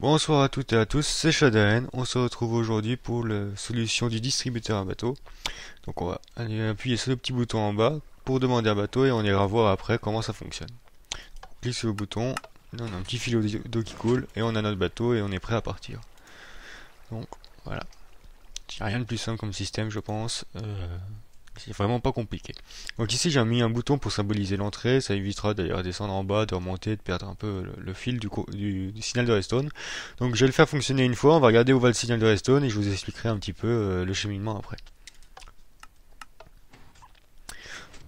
Bonsoir à toutes et à tous, c'est Shadaren. On se retrouve aujourd'hui pour la solution du distributeur à bateau. Donc on va aller appuyer sur le petit bouton en bas pour demander un bateau et on ira voir après comment ça fonctionne. On clique sur le bouton, on a un petit fil d'eau qui coule et on a notre bateau et on est prêt à partir. Donc voilà. Rien de plus simple comme système je pense. Euh, c'est vraiment pas compliqué. Donc ici j'ai mis un bouton pour symboliser l'entrée, ça évitera d'ailleurs descendre en bas, de remonter, de perdre un peu le, fil du, signal de redstone. Donc je vais le faire fonctionner une fois, on va regarder où va le signal de redstone et je vous expliquerai un petit peu euh, le cheminement après.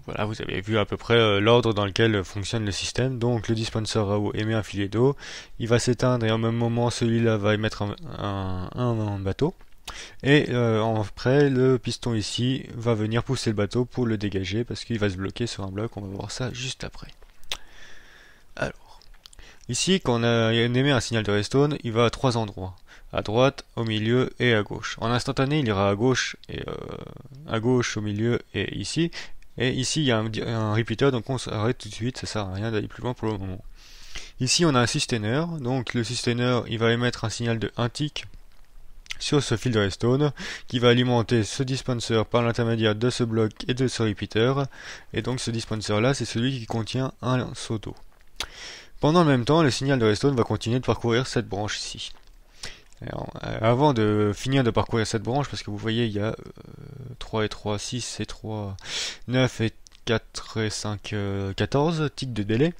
Voilà, vous avez vu à peu près euh, l'ordre dans lequel fonctionne le système. Donc le dispenser va émet un filet d'eau, il va s'éteindre et en même moment celui-là va émettre un bateau. Et euh, après, le piston ici va venir pousser le bateau pour le dégager parce qu'il va se bloquer sur un bloc. On va voir ça juste après. Alors, ici, quand on, émet un signal de redstone, il va à trois endroits à droite, au milieu et à gauche. En instantané, il ira à gauche et euh, à gauche, au milieu et ici. Et ici, il y a un, repeater, donc on s'arrête tout de suite. Ça sert à rien d'aller plus loin pour le moment. Ici, on a un sustainer. Donc, le sustainer, il va émettre un signal de 1 tick sur ce fil de redstone qui va alimenter ce dispenser par l'intermédiaire de ce bloc et de ce repeater. Et donc ce dispenser là, c'est celui qui contient un seau d'eau. Pendant le même temps, le signal de redstone va continuer de parcourir cette branche ici. Euh, avant de finir de parcourir cette branche, parce que vous voyez, il y a 3 euh, et 3, 6 et 3, 9 et 4 et 5, 14 euh, tics de délai.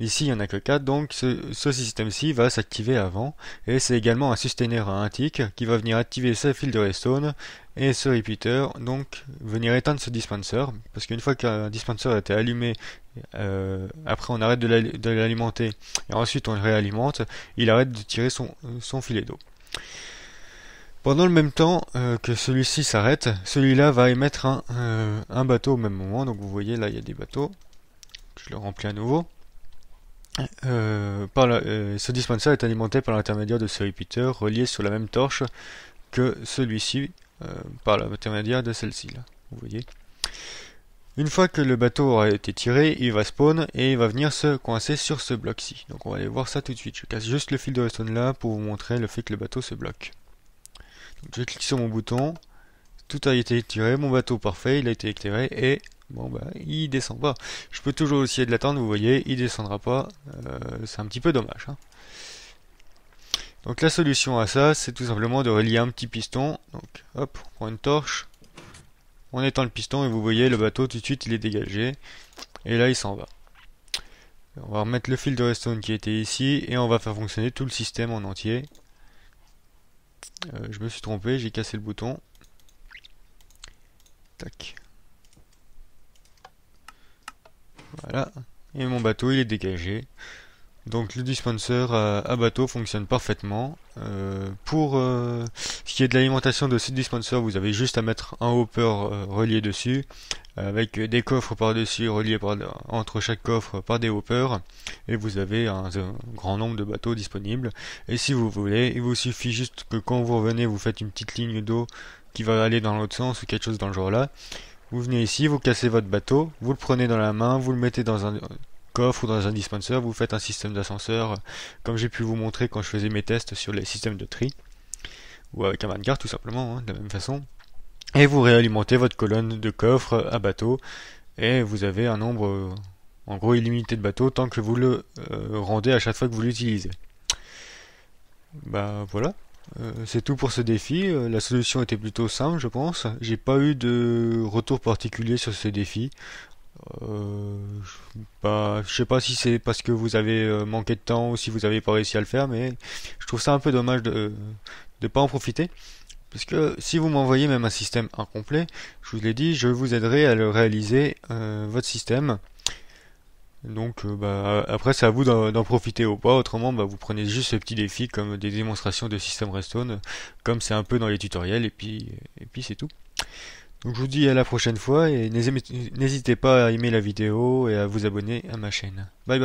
Ici, il n'y en a que 4, donc ce, système-ci va s'activer avant. Et c'est également un sustainer à un tick qui va venir activer ce fil de redstone et ce repeater, donc venir éteindre ce dispenser. Parce qu'une fois qu'un dispenser a été allumé, euh, après on arrête de l'alimenter et ensuite on le réalimente, il arrête de tirer son, filet d'eau. Pendant le même temps euh, que celui-ci s'arrête, celui-là va émettre euh, un bateau au même moment. Donc vous voyez là, il y a des bateaux. Je le remplis à nouveau. Euh, par euh, ce dispenser est alimenté par l'intermédiaire de ce repeater relié sur la même torche que celui-ci euh, par l'intermédiaire de celle-ci là. Vous voyez. Une fois que le bateau aura été tiré, il va spawn et il va venir se coincer sur ce bloc-ci. Donc on va aller voir ça tout de suite. Je casse juste le fil de redstone là pour vous montrer le fait que le bateau se bloque. je clique sur mon bouton, tout a été tiré, mon bateau parfait, il a été éclairé et Bon bah il descend pas. Je peux toujours essayer de l'attendre, vous voyez, il descendra pas. Euh, c'est un petit peu dommage. Hein. Donc la solution à ça, c'est tout simplement de relier un petit piston. Donc hop, on prend une torche, on étend le piston et vous voyez le bateau tout de suite il est dégagé. Et là il s'en va. On va remettre le fil de redstone qui était ici et on va faire fonctionner tout le système en entier. Euh, je me suis trompé, j'ai cassé le bouton. Tac. Et mon bateau, il est dégagé. Donc le dispenser à, bateau fonctionne parfaitement. Euh, pour euh, ce qui est de l'alimentation de ce dispenser, vous avez juste à mettre un hopper euh, relié dessus, avec des coffres par-dessus reliés entre chaque coffre par des hoppers, et vous avez un, grand nombre de bateaux disponibles. Et si vous voulez, il vous suffit juste que quand vous revenez, vous faites une petite ligne d'eau qui va aller dans l'autre sens ou quelque chose dans le genre là. Vous venez ici, vous cassez votre bateau, vous le prenez dans la main, vous le mettez dans un coffre ou dans un dispenser, vous faites un système d'ascenseur, euh, comme j'ai pu vous montrer quand je faisais mes tests sur les systèmes de tri, ou avec un vanguard tout simplement, hein, de la même façon. Et vous réalimentez votre colonne de coffre à bateau, et vous avez un nombre euh, en gros illimité de bateaux tant que vous le euh, rendez à chaque fois que vous l'utilisez. Bah voilà. Euh, c'est tout pour ce défi. Euh, la solution était plutôt simple, je pense. J'ai pas eu de retour particulier sur ce défi. Euh, je, sais pas si c'est parce que vous avez manqué de temps ou si vous avez pas réussi à le faire, mais je trouve ça un peu dommage de ne pas en profiter. Parce que si vous m'envoyez même un système incomplet, je vous l'ai dit, je vous aiderai à le réaliser votre système donc euh, bah, après c'est à vous d'en profiter ou pas, autrement bah, vous prenez juste ce petit défi comme des démonstrations de système Restone, comme c'est un peu dans les tutoriels et puis, et puis c'est tout. Donc je vous dis à la prochaine fois et n'hésitez pas à aimer la vidéo et à vous abonner à ma chaîne. Bye bye